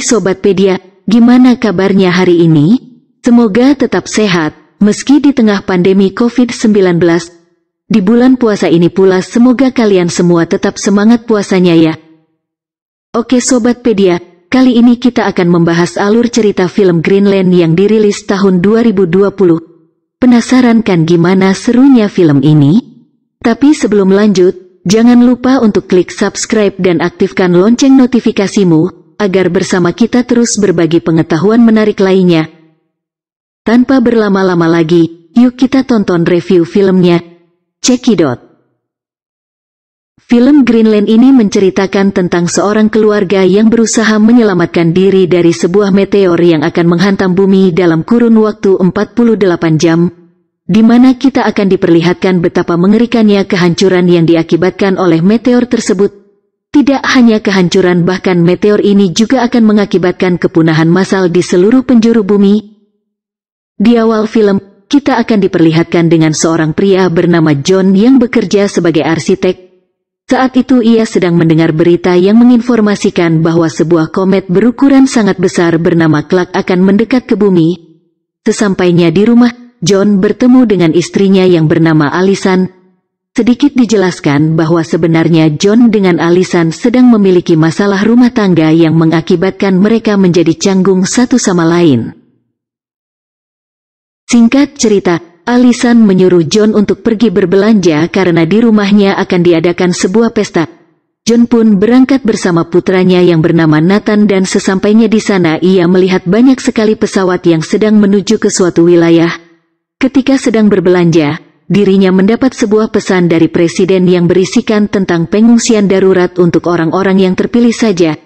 Sobatpedia, gimana kabarnya hari ini? Semoga tetap sehat, meski di tengah pandemi COVID-19. Di bulan puasa ini pula semoga kalian semua tetap semangat puasanya ya. Oke Sobatpedia, kali ini kita akan membahas alur cerita film Greenland yang dirilis tahun 2020. Penasaran kan gimana serunya film ini? Tapi sebelum lanjut, jangan lupa untuk klik subscribe dan aktifkan lonceng notifikasimu agar bersama kita terus berbagi pengetahuan menarik lainnya. Tanpa berlama-lama lagi, yuk kita tonton review filmnya. Cekidot. Film Greenland ini menceritakan tentang seorang keluarga yang berusaha menyelamatkan diri dari sebuah meteor yang akan menghantam bumi dalam kurun waktu 48 jam, di mana kita akan diperlihatkan betapa mengerikannya kehancuran yang diakibatkan oleh meteor tersebut tidak hanya kehancuran bahkan meteor ini juga akan mengakibatkan kepunahan massal di seluruh penjuru bumi. Di awal film, kita akan diperlihatkan dengan seorang pria bernama John yang bekerja sebagai arsitek. Saat itu ia sedang mendengar berita yang menginformasikan bahwa sebuah komet berukuran sangat besar bernama Clark akan mendekat ke bumi. Sesampainya di rumah, John bertemu dengan istrinya yang bernama Alisan, Sedikit dijelaskan bahwa sebenarnya John dengan Alisan sedang memiliki masalah rumah tangga yang mengakibatkan mereka menjadi canggung satu sama lain. Singkat cerita, Alisan menyuruh John untuk pergi berbelanja karena di rumahnya akan diadakan sebuah pesta. John pun berangkat bersama putranya yang bernama Nathan dan sesampainya di sana ia melihat banyak sekali pesawat yang sedang menuju ke suatu wilayah. Ketika sedang berbelanja, dirinya mendapat sebuah pesan dari presiden yang berisikan tentang pengungsian darurat untuk orang-orang yang terpilih saja.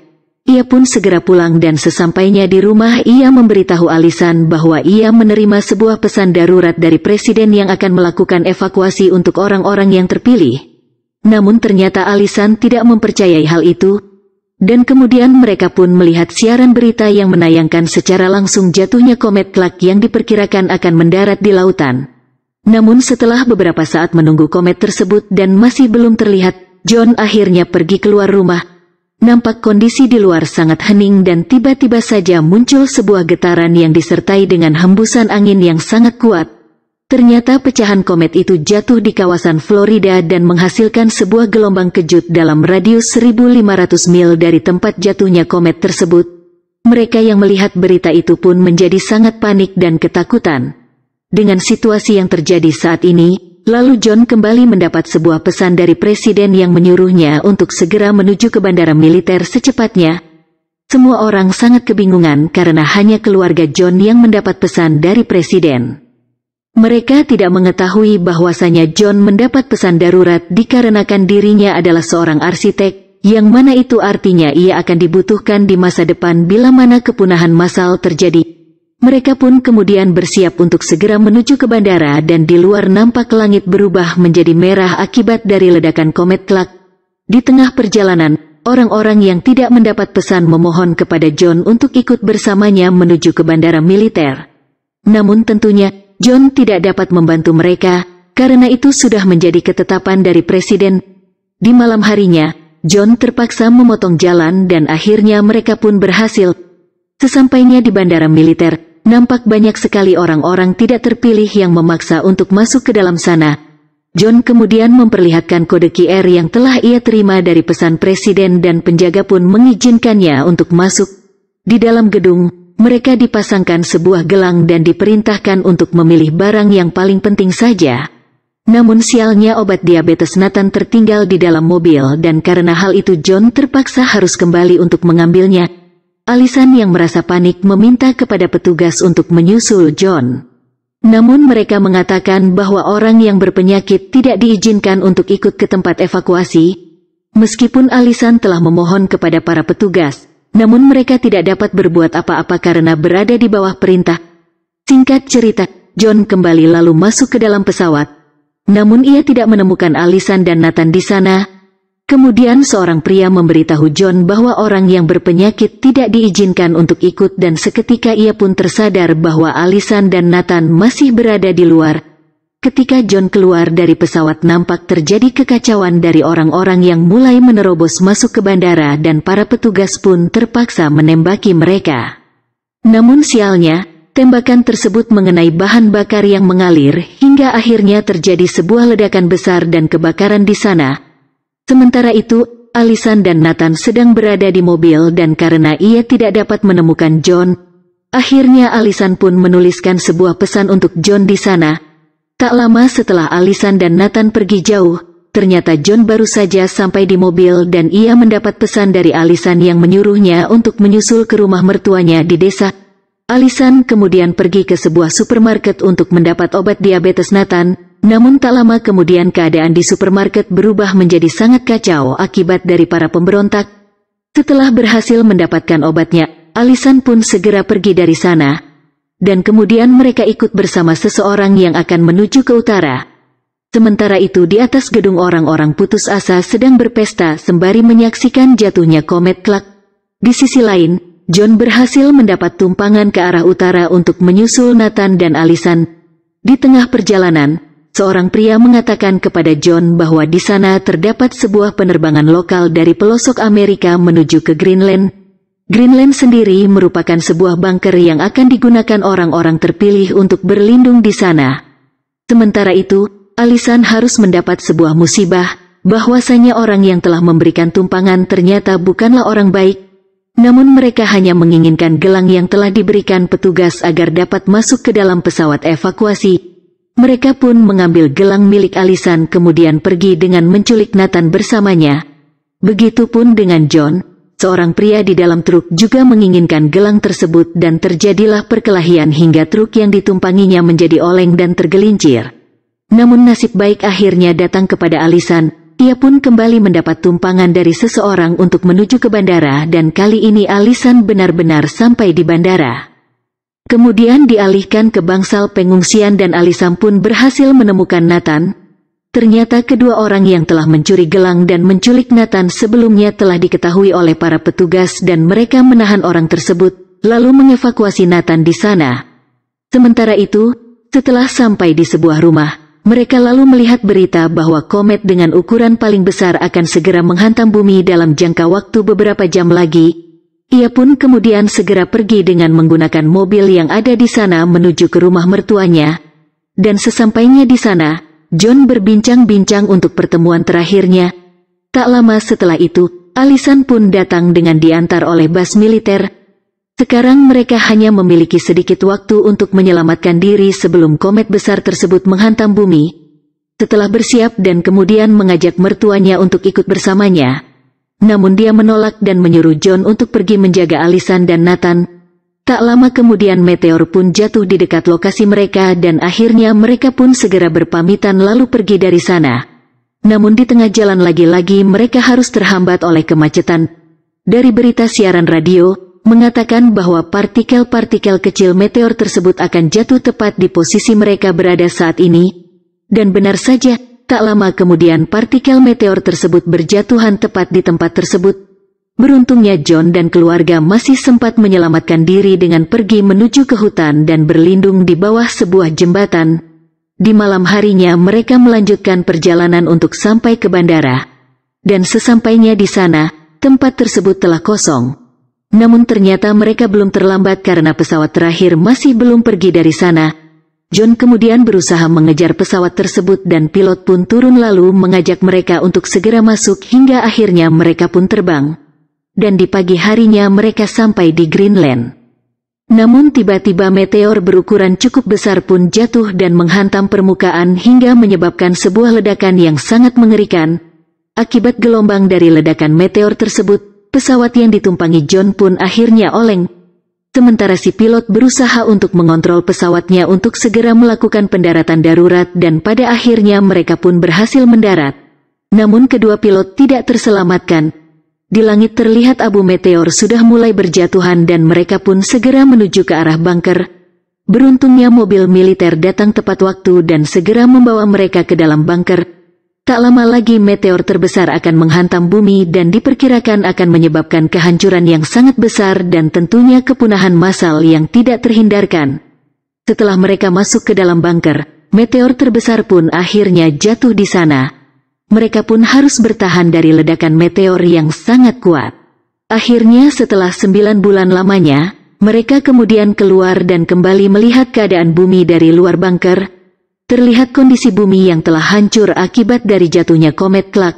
Ia pun segera pulang dan sesampainya di rumah ia memberitahu Alisan bahwa ia menerima sebuah pesan darurat dari presiden yang akan melakukan evakuasi untuk orang-orang yang terpilih. Namun ternyata Alisan tidak mempercayai hal itu, dan kemudian mereka pun melihat siaran berita yang menayangkan secara langsung jatuhnya komet Clark yang diperkirakan akan mendarat di lautan. Namun setelah beberapa saat menunggu komet tersebut dan masih belum terlihat, John akhirnya pergi keluar rumah. Nampak kondisi di luar sangat hening dan tiba-tiba saja muncul sebuah getaran yang disertai dengan hembusan angin yang sangat kuat. Ternyata pecahan komet itu jatuh di kawasan Florida dan menghasilkan sebuah gelombang kejut dalam radius 1500 mil dari tempat jatuhnya komet tersebut. Mereka yang melihat berita itu pun menjadi sangat panik dan ketakutan. Dengan situasi yang terjadi saat ini, lalu John kembali mendapat sebuah pesan dari presiden yang menyuruhnya untuk segera menuju ke bandara militer secepatnya. Semua orang sangat kebingungan karena hanya keluarga John yang mendapat pesan dari presiden. Mereka tidak mengetahui bahwasanya John mendapat pesan darurat dikarenakan dirinya adalah seorang arsitek, yang mana itu artinya ia akan dibutuhkan di masa depan bila mana kepunahan massal terjadi mereka pun kemudian bersiap untuk segera menuju ke bandara dan di luar nampak langit berubah menjadi merah akibat dari ledakan komet kelak. Di tengah perjalanan, orang-orang yang tidak mendapat pesan memohon kepada John untuk ikut bersamanya menuju ke bandara militer. Namun tentunya, John tidak dapat membantu mereka, karena itu sudah menjadi ketetapan dari Presiden. Di malam harinya, John terpaksa memotong jalan dan akhirnya mereka pun berhasil. Sesampainya di bandara militer, nampak banyak sekali orang-orang tidak terpilih yang memaksa untuk masuk ke dalam sana. John kemudian memperlihatkan kode QR yang telah ia terima dari pesan presiden dan penjaga pun mengizinkannya untuk masuk. Di dalam gedung, mereka dipasangkan sebuah gelang dan diperintahkan untuk memilih barang yang paling penting saja. Namun sialnya obat diabetes Nathan tertinggal di dalam mobil dan karena hal itu John terpaksa harus kembali untuk mengambilnya Alisan yang merasa panik meminta kepada petugas untuk menyusul John. Namun mereka mengatakan bahwa orang yang berpenyakit tidak diizinkan untuk ikut ke tempat evakuasi, meskipun Alisan telah memohon kepada para petugas, namun mereka tidak dapat berbuat apa-apa karena berada di bawah perintah. Singkat cerita, John kembali lalu masuk ke dalam pesawat. Namun ia tidak menemukan Alisan dan Nathan di sana, Kemudian seorang pria memberitahu John bahwa orang yang berpenyakit tidak diizinkan untuk ikut dan seketika ia pun tersadar bahwa Alisan dan Nathan masih berada di luar. Ketika John keluar dari pesawat nampak terjadi kekacauan dari orang-orang yang mulai menerobos masuk ke bandara dan para petugas pun terpaksa menembaki mereka. Namun sialnya, tembakan tersebut mengenai bahan bakar yang mengalir hingga akhirnya terjadi sebuah ledakan besar dan kebakaran di sana. Sementara itu, Alisan dan Nathan sedang berada di mobil dan karena ia tidak dapat menemukan John, akhirnya Alisan pun menuliskan sebuah pesan untuk John di sana. Tak lama setelah Alisan dan Nathan pergi jauh, ternyata John baru saja sampai di mobil dan ia mendapat pesan dari Alisan yang menyuruhnya untuk menyusul ke rumah mertuanya di desa. Alisan kemudian pergi ke sebuah supermarket untuk mendapat obat diabetes Nathan, namun tak lama kemudian keadaan di supermarket berubah menjadi sangat kacau akibat dari para pemberontak. Setelah berhasil mendapatkan obatnya, Alisan pun segera pergi dari sana. Dan kemudian mereka ikut bersama seseorang yang akan menuju ke utara. Sementara itu di atas gedung orang-orang putus asa sedang berpesta sembari menyaksikan jatuhnya komet Clark. Di sisi lain, John berhasil mendapat tumpangan ke arah utara untuk menyusul Nathan dan Alisan. Di tengah perjalanan, seorang pria mengatakan kepada John bahwa di sana terdapat sebuah penerbangan lokal dari pelosok Amerika menuju ke Greenland. Greenland sendiri merupakan sebuah bunker yang akan digunakan orang-orang terpilih untuk berlindung di sana. Sementara itu, Alisan harus mendapat sebuah musibah bahwasanya orang yang telah memberikan tumpangan ternyata bukanlah orang baik, namun mereka hanya menginginkan gelang yang telah diberikan petugas agar dapat masuk ke dalam pesawat evakuasi mereka pun mengambil gelang milik Alisan kemudian pergi dengan menculik Nathan bersamanya. Begitupun dengan John, seorang pria di dalam truk juga menginginkan gelang tersebut dan terjadilah perkelahian hingga truk yang ditumpanginya menjadi oleng dan tergelincir. Namun nasib baik akhirnya datang kepada Alisan, ia pun kembali mendapat tumpangan dari seseorang untuk menuju ke bandara dan kali ini Alisan benar-benar sampai di bandara. Kemudian dialihkan ke bangsal pengungsian dan Alisam pun berhasil menemukan Nathan. Ternyata kedua orang yang telah mencuri gelang dan menculik Nathan sebelumnya telah diketahui oleh para petugas dan mereka menahan orang tersebut, lalu mengevakuasi Nathan di sana. Sementara itu, setelah sampai di sebuah rumah, mereka lalu melihat berita bahwa komet dengan ukuran paling besar akan segera menghantam bumi dalam jangka waktu beberapa jam lagi, ia pun kemudian segera pergi dengan menggunakan mobil yang ada di sana menuju ke rumah mertuanya. Dan sesampainya di sana, John berbincang-bincang untuk pertemuan terakhirnya. Tak lama setelah itu, Alisan pun datang dengan diantar oleh bas militer. Sekarang mereka hanya memiliki sedikit waktu untuk menyelamatkan diri sebelum komet besar tersebut menghantam bumi. Setelah bersiap dan kemudian mengajak mertuanya untuk ikut bersamanya, namun dia menolak dan menyuruh John untuk pergi menjaga Alisan dan Nathan. Tak lama kemudian meteor pun jatuh di dekat lokasi mereka dan akhirnya mereka pun segera berpamitan lalu pergi dari sana. Namun di tengah jalan lagi-lagi mereka harus terhambat oleh kemacetan. Dari berita siaran radio, mengatakan bahwa partikel-partikel kecil meteor tersebut akan jatuh tepat di posisi mereka berada saat ini. Dan benar saja, Tak lama kemudian partikel meteor tersebut berjatuhan tepat di tempat tersebut. Beruntungnya John dan keluarga masih sempat menyelamatkan diri dengan pergi menuju ke hutan dan berlindung di bawah sebuah jembatan. Di malam harinya mereka melanjutkan perjalanan untuk sampai ke bandara. Dan sesampainya di sana, tempat tersebut telah kosong. Namun ternyata mereka belum terlambat karena pesawat terakhir masih belum pergi dari sana, John kemudian berusaha mengejar pesawat tersebut dan pilot pun turun lalu mengajak mereka untuk segera masuk hingga akhirnya mereka pun terbang. Dan di pagi harinya mereka sampai di Greenland. Namun tiba-tiba meteor berukuran cukup besar pun jatuh dan menghantam permukaan hingga menyebabkan sebuah ledakan yang sangat mengerikan. Akibat gelombang dari ledakan meteor tersebut, pesawat yang ditumpangi John pun akhirnya oleng sementara si pilot berusaha untuk mengontrol pesawatnya untuk segera melakukan pendaratan darurat dan pada akhirnya mereka pun berhasil mendarat. Namun kedua pilot tidak terselamatkan. Di langit terlihat abu meteor sudah mulai berjatuhan dan mereka pun segera menuju ke arah bunker. Beruntungnya mobil militer datang tepat waktu dan segera membawa mereka ke dalam bunker, Tak lama lagi meteor terbesar akan menghantam bumi dan diperkirakan akan menyebabkan kehancuran yang sangat besar dan tentunya kepunahan massal yang tidak terhindarkan. Setelah mereka masuk ke dalam bunker, meteor terbesar pun akhirnya jatuh di sana. Mereka pun harus bertahan dari ledakan meteor yang sangat kuat. Akhirnya setelah sembilan bulan lamanya, mereka kemudian keluar dan kembali melihat keadaan bumi dari luar bunker, terlihat kondisi bumi yang telah hancur akibat dari jatuhnya komet Clark.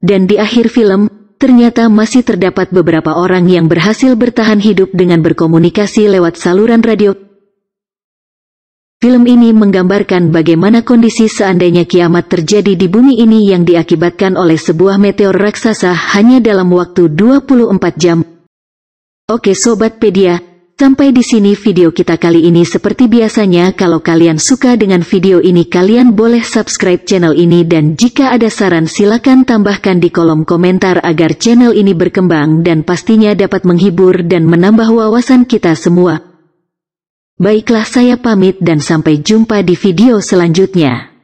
Dan di akhir film, ternyata masih terdapat beberapa orang yang berhasil bertahan hidup dengan berkomunikasi lewat saluran radio. Film ini menggambarkan bagaimana kondisi seandainya kiamat terjadi di bumi ini yang diakibatkan oleh sebuah meteor raksasa hanya dalam waktu 24 jam. Oke Sobat Pedia, Sampai di sini video kita kali ini seperti biasanya kalau kalian suka dengan video ini kalian boleh subscribe channel ini dan jika ada saran silakan tambahkan di kolom komentar agar channel ini berkembang dan pastinya dapat menghibur dan menambah wawasan kita semua. Baiklah saya pamit dan sampai jumpa di video selanjutnya.